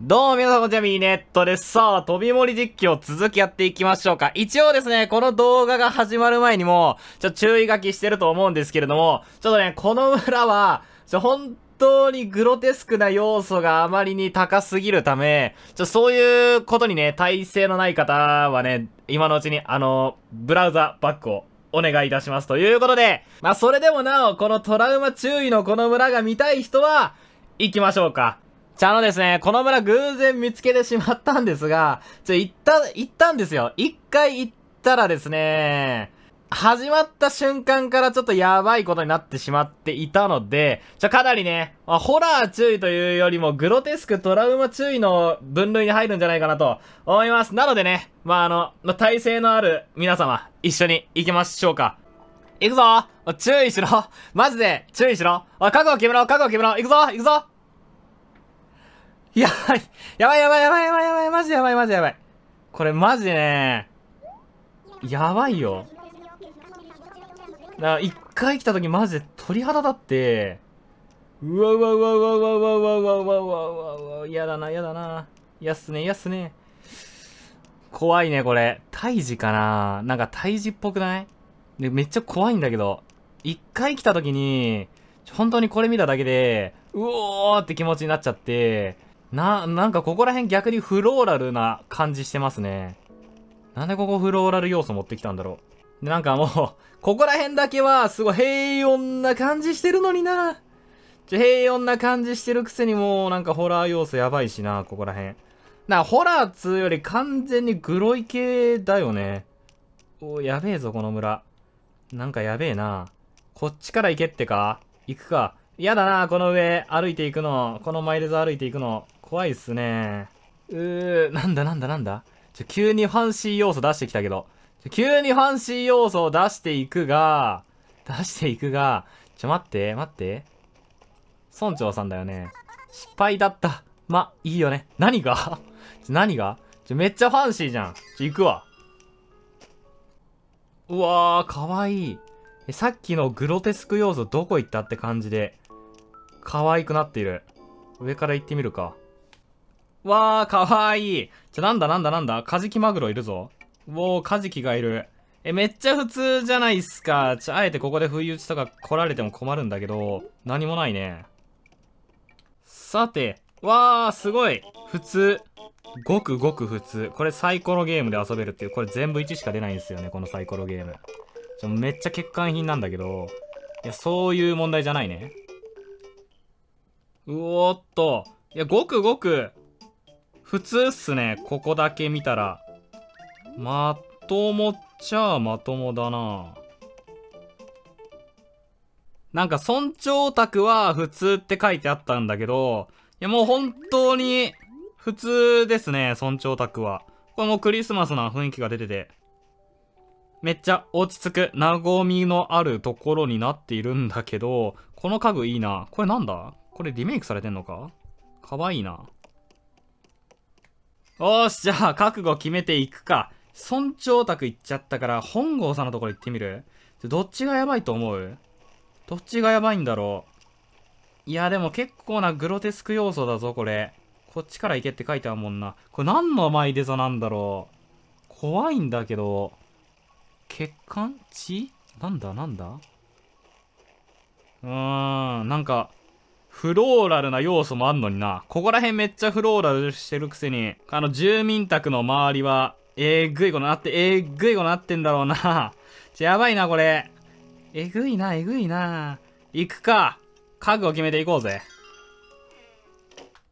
どうも皆さんこんにちは、ミーネットです。さあ、飛び盛り実況続きやっていきましょうか。一応ですね、この動画が始まる前にも、ちょっと注意書きしてると思うんですけれども、ちょっとね、この村は、ちょ、本当にグロテスクな要素があまりに高すぎるため、ちょ、そういうことにね、耐性のない方はね、今のうちに、あの、ブラウザバックをお願いいたします。ということで、まあ、それでもなお、このトラウマ注意のこの村が見たい人は、行きましょうか。じゃあのですね、この村偶然見つけてしまったんですが、ちょ、行った、行ったんですよ。一回行ったらですね、始まった瞬間からちょっとやばいことになってしまっていたので、ちょ、かなりね、まあ、ホラー注意というよりも、グロテスクトラウマ注意の分類に入るんじゃないかなと思います。なのでね、まあ、あの、まあ、体勢のある皆様、一緒に行きましょうか。行くぞ注意しろマジで注意しろ覚悟決めろ覚悟決めろ行くぞ行くぞやばい。やばいやばいやばいやばいやばい。マジやばいマジやばい。これマジでね。やばいよ。だから一回来た時マジで鳥肌立って、うわうわうわうわうわうわうわうわうわうわうわうわ嫌だな嫌だな。嫌っすね嫌っすね。怖いねこれ。胎児かななんか胎児っぽくないで、めっちゃ怖いんだけど。一回来た時に、本当にこれ見ただけで、うおーって気持ちになっちゃって、な、なんかここら辺逆にフローラルな感じしてますね。なんでここフローラル要素持ってきたんだろう。で、なんかもう、ここら辺だけはすごい平穏な感じしてるのにな。ちょ、平穏な感じしてるくせにもうなんかホラー要素やばいしな、ここら辺。な、ホラーっつより完全にグロい系だよね。おやべえぞ、この村。なんかやべえな。こっちから行けってか行くか。やだな、この上、歩いていくの。このマイルズ歩いていくの。怖いっすねうー、なんだなんだなんだちょ、急にファンシー要素出してきたけど。ちょ、急にファンシー要素を出していくが、出していくが、ちょ、待って、待って。村長さんだよね。失敗だった。ま、いいよね。何が何がちょ、めっちゃファンシーじゃん。ちょ、行くわ。うわー、かわいい。え、さっきのグロテスク要素どこ行ったって感じで、可愛くなっている。上から行ってみるか。わー、かわいい。じゃ、なんだなんだなんだカジキマグロいるぞ。おー、カジキがいる。え、めっちゃ普通じゃないっすか。ちょ、あえてここで不意打ちとか来られても困るんだけど、何もないね。さて、わー、すごい。普通。ごくごく普通。これサイコロゲームで遊べるっていう、これ全部1しか出ないんですよね、このサイコロゲーム。ちょめっちゃ欠陥品なんだけど、いや、そういう問題じゃないね。うおっと。いや、ごくごく普通っすねここだけ見たらまともっちゃまともだななんか村長宅は普通って書いてあったんだけどいやもう本当に普通ですね村長宅はこれもクリスマスな雰囲気が出ててめっちゃ落ち着く和みのあるところになっているんだけどこの家具いいなこれなんだこれリメイクされてんのかかわいいな。おーし、じゃあ、覚悟決めていくか。村長宅行っちゃったから、本郷さんのところ行ってみるどっちがやばいと思うどっちがやばいんだろういや、でも結構なグロテスク要素だぞ、これ。こっちから行けって書いてあるもんな。これ何の前いデザなんだろう怖いんだけど。血管血なんだなんだうーん、なんか、フローラルな要素もあんのにな。ここら辺めっちゃフローラルしてるくせに、あの、住民宅の周りは、えー、ぐいことなって、えー、ぐいことなってんだろうな。ち やばいな、これ。えぐいな、えぐいな。行くか。覚悟決めていこうぜ。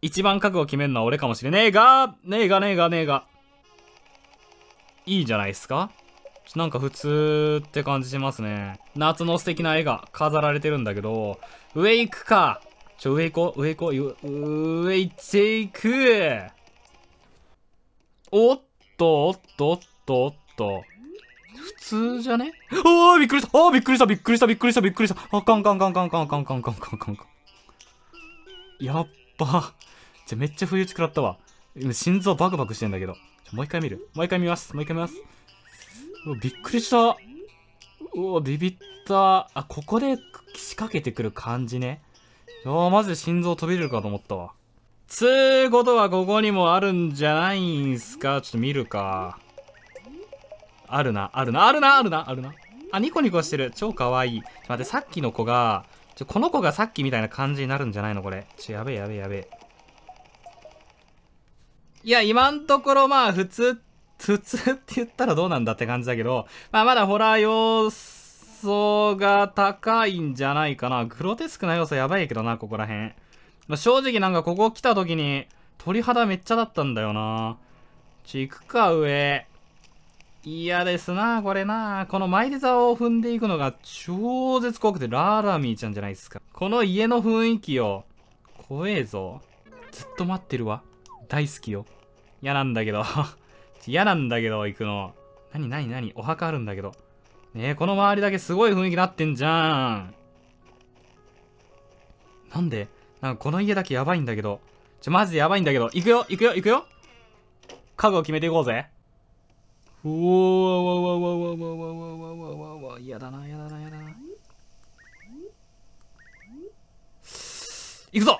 一番覚悟決めるのは俺かもしれねえが、ねえがねえがねえが。いいじゃないですかなんか普通って感じしますね。夏の素敵な絵が飾られてるんだけど、上行くか。ちょ、上行こう、上行こう、上行っていくおっと、おっと、おっと、おっと。普通じゃねおー、びっくりしたあー、びっくりした、びっくりした、びっくりした、びっくりした。あかんかんかんかんかんかんかんかんかんかんかん。やっば。じゃ、めっちゃ冬作打ち食らったわ。心臓バクバクしてんだけど。もう一回見る。もう一回見ます。もう一回見ます。うびっくりした。うわ、ビビった。あ、ここで仕掛けてくる感じね。ああ、マジで心臓飛び出るかと思ったわ。つーことはここにもあるんじゃないんすかちょっと見るか。あるな、あるな、あるな、あるな、あるな。あ、ニコニコしてる。超かわいい。ちょ待って、さっきの子が、ちょ、この子がさっきみたいな感じになるんじゃないのこれ。ちょ、やべえやべえやべえ。いや、今んところまあ、普通、普通って言ったらどうなんだって感じだけど、まあ、まだホラー要す。素が高いんじゃないかな。グロテスクな要素やばいけどな、ここら辺。まあ、正直なんかここ来た時に、鳥肌めっちゃだったんだよな。ち、行くか、上。嫌ですな、これな。このマイレザを踏んでいくのが超絶怖くて、ラーラミーちゃんじゃないですか。この家の雰囲気よ。怖えぞ。ずっと待ってるわ。大好きよ。嫌なんだけど 嫌なんだけど、行くの。なになになにお墓あるんだけど。ねえ、この周りだけすごい雰囲気なってんじゃん。なんでなんかこの家だけやばいんだけど。ちょ、マジでやばいんだけど。行くよ行くよ行くよ家具を決めていこうぜ。うおわわわわわわわわわわわわ嫌だな嫌だな嫌だな。行くぞ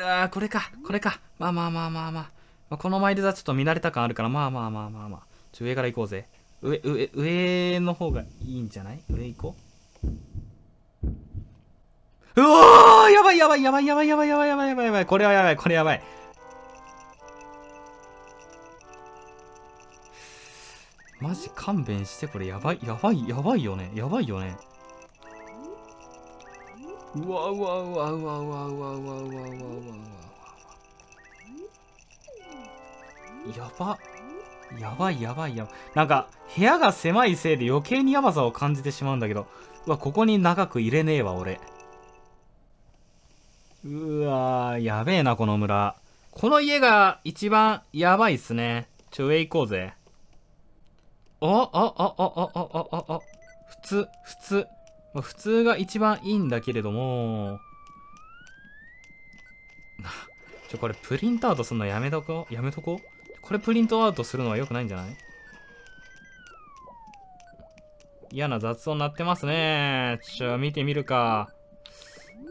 うわこれかこれか。まあまあまあまあまあ。まあ、この前でだちょっと見慣れた感あるから、まあまあまあまあまあ。ちょ、上から行こうぜ。上、上、上の方がいいんじゃない上行こう。うおーやばいやばいやばいやばいやばいやばいやばいやばいやばいこれはやばいこれやばい。マジ勘弁してこれやばいやばいやばいよねやばいよねうわうわうわうわうわうわうわうわうわうわうわやばっやばいやばいやばい。なんか、部屋が狭いせいで余計にやばさを感じてしまうんだけど。うわ、ここに長く入れねえわ、俺。うわやべえな、この村。この家が一番やばいっすね。ちょ、上行こうぜ。お、お、お、お、お、お、お、お、普通、普通。普通が一番いいんだけれども。ちょ、これプリントアウトすんのやめとこやめとこうこれプリントアウトするのは良くないんじゃない嫌な雑音鳴ってますね。ちょ、見てみるか。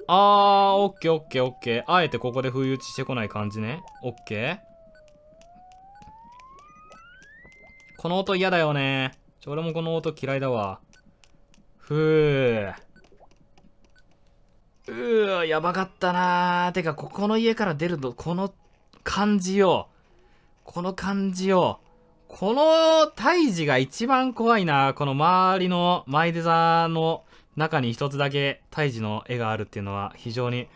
あー、オッケーオッケーオッケー。あえてここで封打ちしてこない感じね。オッケーこの音嫌だよね。ちょ、俺もこの音嫌いだわ。ふぅ。うーやばかったなー。てか、ここの家から出るの、この感じよ。この感じよ。この胎児が一番怖いな。この周りのマイデザの中に一つだけ胎児の絵があるっていうのは非常に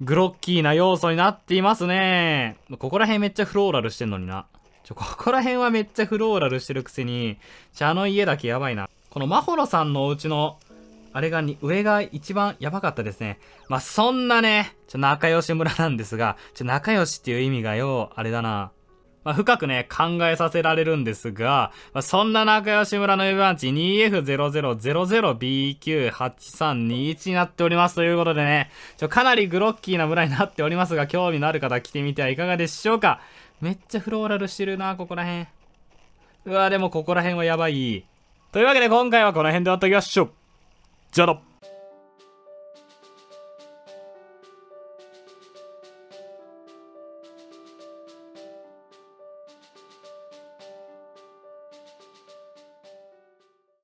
グロッキーな要素になっていますね。ここら辺めっちゃフローラルしてんのにな。ちょ、ここら辺はめっちゃフローラルしてるくせに、茶の家だけやばいな。このまほろさんのお家のあれがに、上が一番やばかったですね。まあ、そんなね、ちょ、仲良し村なんですが、ちょ、仲良しっていう意味がよ、あれだな。まあ、深くね、考えさせられるんですが、まあ、そんな仲良し村の U 番地 2F0000BQ8321 になっておりますということでね、ちょ、かなりグロッキーな村になっておりますが、興味のある方来てみてはいかがでしょうかめっちゃフローラルしてるな、ここら辺。うわ、でもここら辺はやばい。というわけで今回はこの辺で終わっておきましょう。shut up.